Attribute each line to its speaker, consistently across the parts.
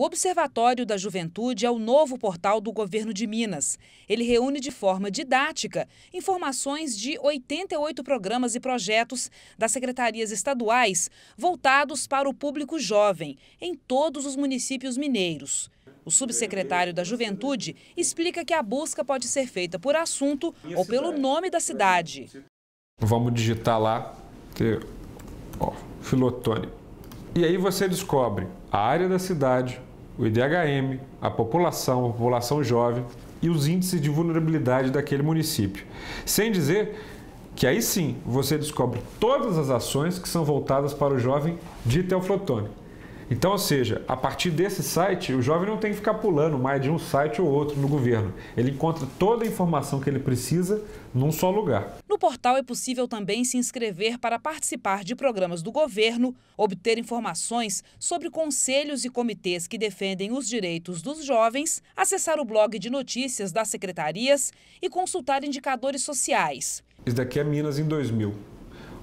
Speaker 1: O Observatório da Juventude é o novo portal do governo de Minas. Ele reúne de forma didática informações de 88 programas e projetos das secretarias estaduais voltados para o público jovem em todos os municípios mineiros. O subsecretário da Juventude explica que a busca pode ser feita por assunto ou pelo nome da cidade.
Speaker 2: Vamos digitar lá, ter, ó, e aí você descobre a área da cidade, o IDHM, a população, a população jovem e os índices de vulnerabilidade daquele município. Sem dizer que aí sim você descobre todas as ações que são voltadas para o jovem de Teoflotone. Então, ou seja, a partir desse site, o jovem não tem que ficar pulando mais de um site ou outro no governo. Ele encontra toda a informação que ele precisa num só lugar.
Speaker 1: No portal é possível também se inscrever para participar de programas do governo, obter informações sobre conselhos e comitês que defendem os direitos dos jovens, acessar o blog de notícias das secretarias e consultar indicadores sociais.
Speaker 2: Isso daqui é Minas em 2000.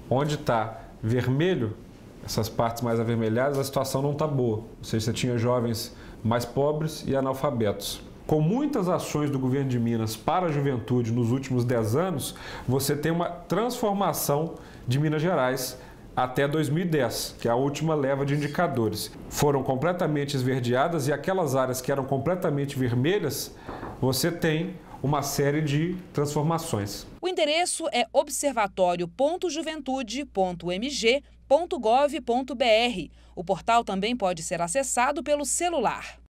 Speaker 2: Onde está vermelho essas partes mais avermelhadas, a situação não está boa. Ou seja, você tinha jovens mais pobres e analfabetos. Com muitas ações do governo de Minas para a juventude nos últimos 10 anos, você tem uma transformação de Minas Gerais até 2010, que é a última leva de indicadores. Foram completamente esverdeadas e aquelas áreas que eram completamente vermelhas, você tem uma série de transformações
Speaker 1: endereço é observatório.juventude.mg.gov.br. O portal também pode ser acessado pelo celular.